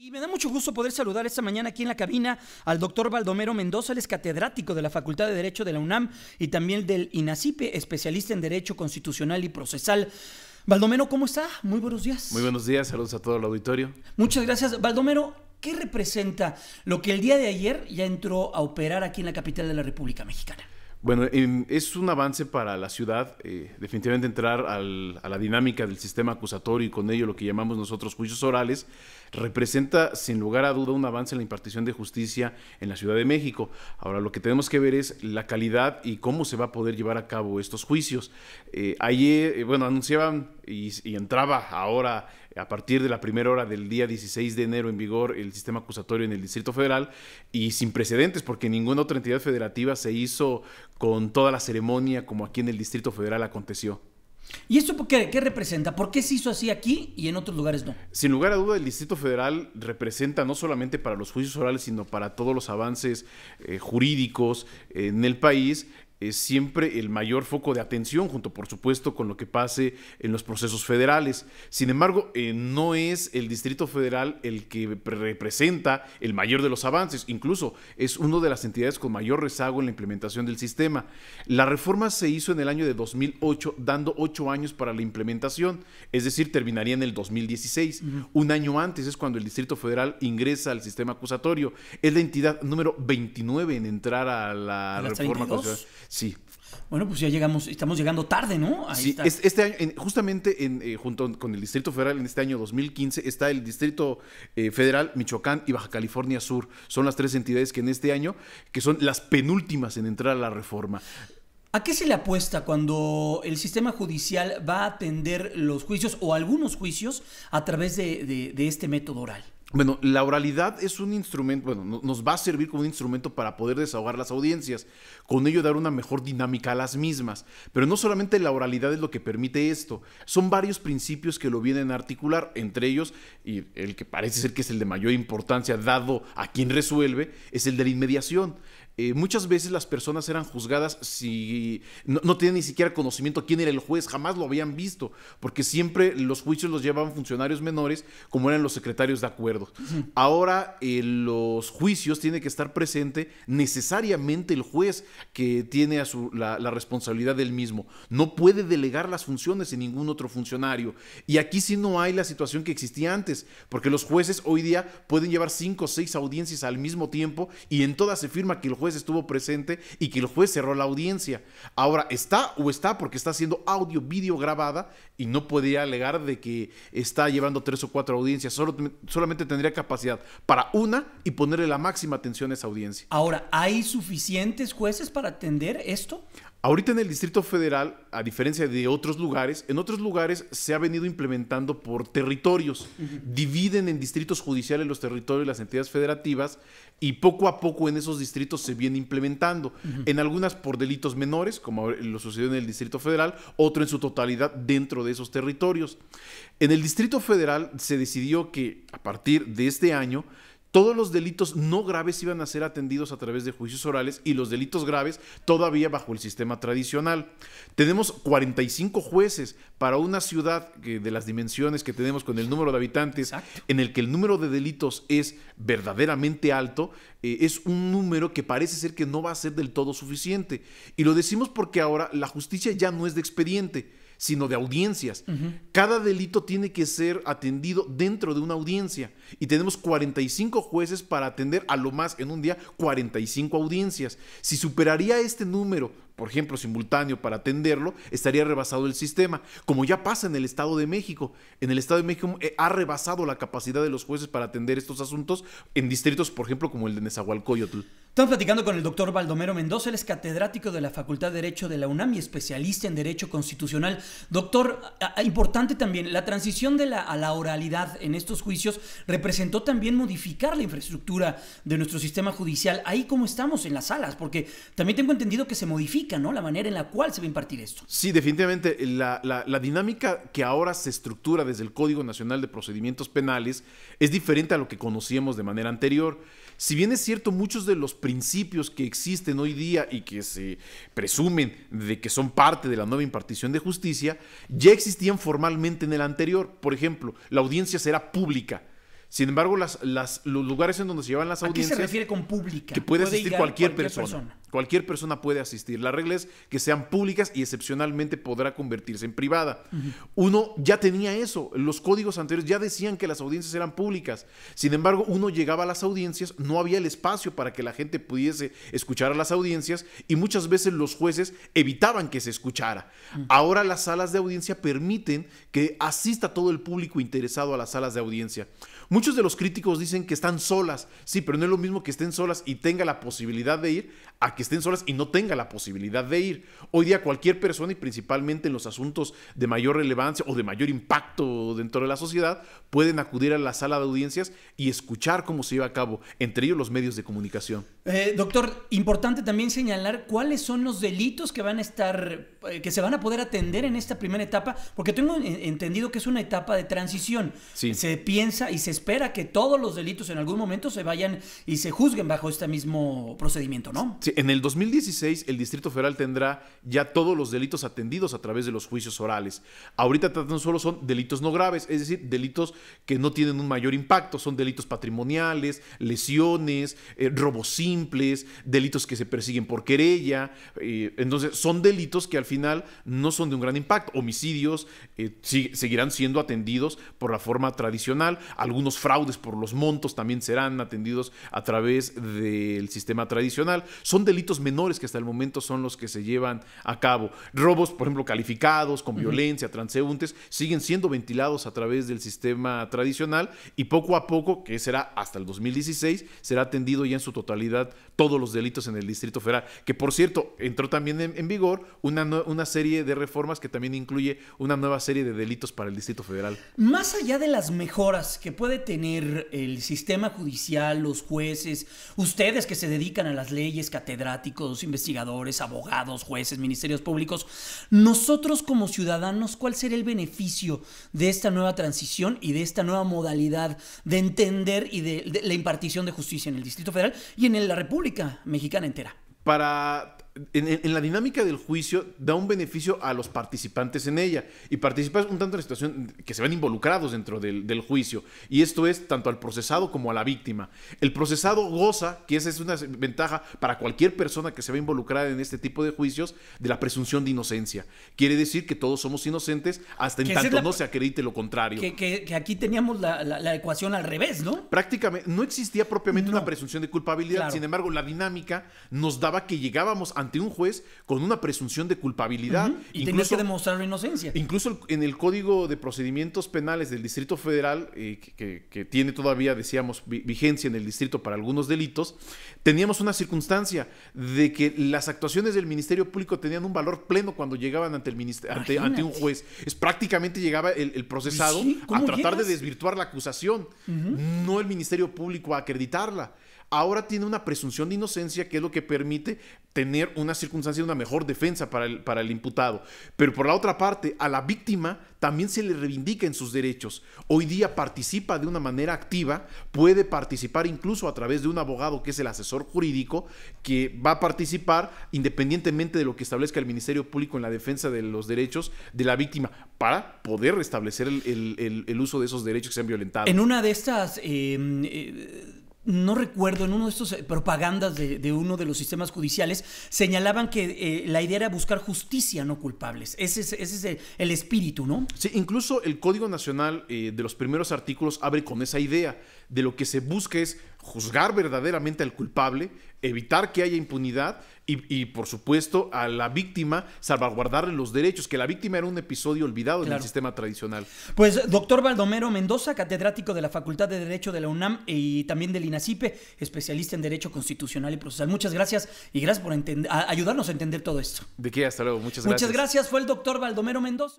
Y me da mucho gusto poder saludar esta mañana aquí en la cabina al doctor Baldomero Mendoza, el es catedrático de la Facultad de Derecho de la UNAM y también del INACIPE, especialista en Derecho Constitucional y Procesal. Baldomero, ¿cómo está? Muy buenos días. Muy buenos días, saludos a todo el auditorio. Muchas gracias. Baldomero, ¿qué representa lo que el día de ayer ya entró a operar aquí en la capital de la República Mexicana? Bueno, es un avance para la ciudad, eh, definitivamente entrar a la dinámica del sistema acusatorio y con ello lo que llamamos nosotros juicios orales, representa sin lugar a duda un avance en la impartición de justicia en la Ciudad de México. Ahora lo que tenemos que ver es la calidad y cómo se va a poder llevar a cabo estos juicios. Eh, ayer, eh, bueno, anunciaban y entraba ahora a partir de la primera hora del día 16 de enero en vigor el sistema acusatorio en el Distrito Federal y sin precedentes porque ninguna otra entidad federativa se hizo con toda la ceremonia como aquí en el Distrito Federal aconteció. ¿Y esto qué, qué, representa? ¿Por qué se hizo así aquí y en otros lugares no? Sin lugar a duda, el Distrito Federal representa no solamente para los juicios orales, sino para todos los avances eh, jurídicos eh, en el país, es siempre el mayor foco de atención, junto por supuesto con lo que pase en los procesos federales. Sin embargo, eh, no es el Distrito Federal el que representa el mayor de los avances, incluso es una de las entidades con mayor rezago en la implementación del sistema. La reforma se hizo en el año de 2008, dando ocho años para la implementación, es decir, terminaría en el 2016. Un año antes es cuando el Distrito Federal ingresa al sistema acusatorio. Es la entidad número 29 en entrar a la, reforma constitucional. Sí. Bueno, pues ya llegamos, estamos llegando tarde, ¿no? Ahí sí, este año, justamente eh, junto con el Distrito Federal en este año 2015 está el Distrito eh, Federal, Michoacán y Baja California Sur. Son las tres entidades que en este año, que son las penúltimas en entrar a la reforma. ¿A qué se le apuesta cuando el sistema judicial va a atender los juicios o algunos juicios a través de este método oral? Bueno, la oralidad es un instrumento, bueno, nos va a servir como un instrumento para poder desahogar las audiencias, con ello dar una mejor dinámica a las mismas. Pero no solamente la oralidad es lo que permite esto, son varios principios que lo vienen a articular, entre ellos, y el que parece ser que es el de mayor importancia dado a quien resuelve, es el de la inmediación. Eh, muchas veces las personas eran juzgadas si no, tienen ni siquiera conocimiento quién era el juez, jamás lo habían visto, porque siempre los juicios los llevaban funcionarios menores, como eran los secretarios de acuerdo. Ahora eh, los juicios tiene que estar presente necesariamente el juez que tiene a la, responsabilidad del mismo. No puede delegar las funciones en ningún otro funcionario. Y aquí sí no hay la situación que existía antes, porque los jueces hoy día pueden llevar cinco o seis audiencias al mismo tiempo y en todas se firma que el juez estuvo presente y que el juez cerró la audiencia. Ahora, ¿está o está porque está haciendo audio, video grabada y no podría alegar de que está llevando tres o cuatro audiencias? Solo, solamente tendría capacidad para una y ponerle la máxima atención a esa audiencia. Ahora, ¿hay suficientes jueces para atender esto? Ahorita en el Distrito Federal, a diferencia de otros lugares, en otros lugares se ha venido implementando por territorios. Dividen en distritos judiciales los territorios y las entidades federativas y poco a poco en esos distritos se viene implementando. En algunas por delitos menores, como lo sucedió en el Distrito Federal, otro en su totalidad dentro de esos territorios. En el Distrito Federal se decidió que a partir de este año todos los delitos no graves iban a ser atendidos a través de juicios orales y los delitos graves todavía bajo el sistema tradicional. Tenemos 45 jueces para una ciudad que de las dimensiones que tenemos con el número de habitantes, en el que el número de delitos es verdaderamente alto, eh, es un número que parece ser que no va a ser del todo suficiente. Y lo decimos porque ahora la justicia ya no es de expediente sino de audiencias. Cada delito tiene que ser atendido dentro de una audiencia y tenemos 45 jueces para atender a lo más en un día 45 audiencias. Si superaría este número, por ejemplo, simultáneo para atenderlo, estaría rebasado el sistema, como ya pasa en el Estado de México. En el Estado de México eh, ha rebasado la capacidad de los jueces para atender estos asuntos en distritos, por ejemplo, como el de Nezahualcóyotl. Estamos platicando con el doctor Baldomero Mendoza, él es catedrático de la Facultad de Derecho de la UNAM y especialista en Derecho Constitucional. Doctor, importante también, la transición de la, a la oralidad en estos juicios representó también modificar la infraestructura de nuestro sistema judicial, ahí como estamos en las salas, porque también tengo entendido que se modifica ¿no? la manera en la cual se va a impartir esto. Sí, definitivamente, la, la dinámica que ahora se estructura desde el Código Nacional de Procedimientos Penales es diferente a lo que conocíamos de manera anterior. Si bien es cierto, muchos de los principios que existen hoy día y que se presumen de que son parte de la nueva impartición de justicia, ya existían formalmente en el anterior. Por ejemplo, la audiencia será pública. Sin embargo, las, los lugares en donde se llevan las audiencias. ¿A qué se refiere con pública? Que puede, existir cualquier, persona. Cualquier persona puede asistir. Las reglas que sean públicas y excepcionalmente podrá convertirse en privada. Uno ya tenía eso. Los códigos anteriores ya decían que las audiencias eran públicas. Sin embargo, uno llegaba a las audiencias, no había el espacio para que la gente pudiese escuchar a las audiencias y muchas veces los jueces evitaban que se escuchara. Ahora las salas de audiencia permiten que asista todo el público interesado a las salas de audiencia. Muchos de los críticos dicen que están solas. Sí, pero no es lo mismo que estén solas y tenga la posibilidad de ir a que estén solas y no tenga la posibilidad de ir. Hoy día cualquier persona y principalmente en los asuntos de mayor relevancia o de mayor impacto dentro de la sociedad pueden acudir a la sala de audiencias y escuchar cómo se lleva a cabo, entre ellos los medios de comunicación. Eh, doctor, importante también señalar cuáles son los delitos que van a estar, eh, que se van a poder atender en esta primera etapa, porque tengo entendido que es una etapa de transición. Se piensa y se espera que todos los delitos en algún momento se vayan y se juzguen bajo este mismo procedimiento, ¿no? Sí, en el 2016 el Distrito Federal tendrá ya todos los delitos atendidos a través de los juicios orales. Ahorita tan solo son delitos no graves, es decir, delitos que no tienen un mayor impacto, son delitos patrimoniales, lesiones, eh, robos simples, delitos que se persiguen por querella. Eh, entonces, son delitos que al final no son de un gran impacto. Homicidios eh, seguirán siendo atendidos por la forma tradicional. Algunos fraudes por los montos también serán atendidos a través del sistema tradicional. Son delitos menores que hasta el momento son los que se llevan a cabo. Robos, por ejemplo, calificados, con violencia, transeúntes, siguen siendo ventilados a través del sistema tradicional y poco a poco, que será hasta el 2016, será atendido ya en su totalidad todos los delitos en el Distrito Federal, que por cierto entró también en, vigor una, una serie de reformas que también incluye una nueva serie de delitos para el Distrito Federal. Más allá de las mejoras que puede tener el sistema judicial, los jueces, ustedes que se dedican a las leyes, catedráticos, investigadores, abogados, jueces, ministerios públicos, nosotros como ciudadanos, ¿cuál será el beneficio de esta nueva transición y de esta nueva modalidad de entender y de, de la impartición de justicia en el Distrito Federal y en el la República Mexicana entera. Para en, la dinámica del juicio da un beneficio a los participantes en ella y participa un tanto en la situación que se ven involucrados dentro del, juicio y esto es tanto al procesado como a la víctima. El procesado goza, que esa es una ventaja para cualquier persona que se ve involucrada en este tipo de juicios, de la presunción de inocencia. Quiere decir que todos somos inocentes hasta en tanto no se acredite lo contrario. Que, aquí teníamos la, ecuación al revés, ¿no? Prácticamente, no existía propiamente una presunción de culpabilidad, sin embargo la dinámica nos daba que llegábamos a ante un juez con una presunción de culpabilidad. Y tenías que demostrar la inocencia. Incluso en el Código de Procedimientos Penales del Distrito Federal, eh, que, tiene todavía, decíamos, vigencia en el distrito para algunos delitos, teníamos una circunstancia de que las actuaciones del Ministerio Público tenían un valor pleno cuando llegaban ante, el ante, ante, un juez. Es prácticamente llegaba el, procesado a tratar de desvirtuar la acusación, no el Ministerio Público a acreditarla ahora tiene una presunción de inocencia que es lo que permite tener una circunstancia de una mejor defensa para el, para el imputado. Pero por la otra parte, a la víctima también se le reivindica en sus derechos. Hoy día participa de una manera activa, puede participar incluso a través de un abogado que es el asesor jurídico, que va a participar independientemente de lo que establezca el Ministerio Público en la defensa de los derechos de la víctima, para poder restablecer el, uso de esos derechos que se han violentado. En una de estas... Eh, eh, no recuerdo, en uno de estos eh, propagandas de, uno de los sistemas judiciales, señalaban que eh, la idea era buscar justicia, no culpables. Ese es, el, espíritu, ¿no? Sí, incluso el Código Nacional eh, de los primeros artículos abre con esa idea de lo que se busca es juzgar verdaderamente al culpable, evitar que haya impunidad y, por supuesto a la víctima salvaguardarle los derechos, que la víctima era un episodio olvidado en el sistema tradicional. Pues doctor Baldomero Mendoza, catedrático de la Facultad de Derecho de la UNAM y también del INACIPE, especialista en Derecho Constitucional y Procesal. Muchas gracias y gracias por ayudarnos a entender todo esto. De qué, hasta luego, muchas gracias. Muchas gracias, fue el doctor Baldomero Mendoza.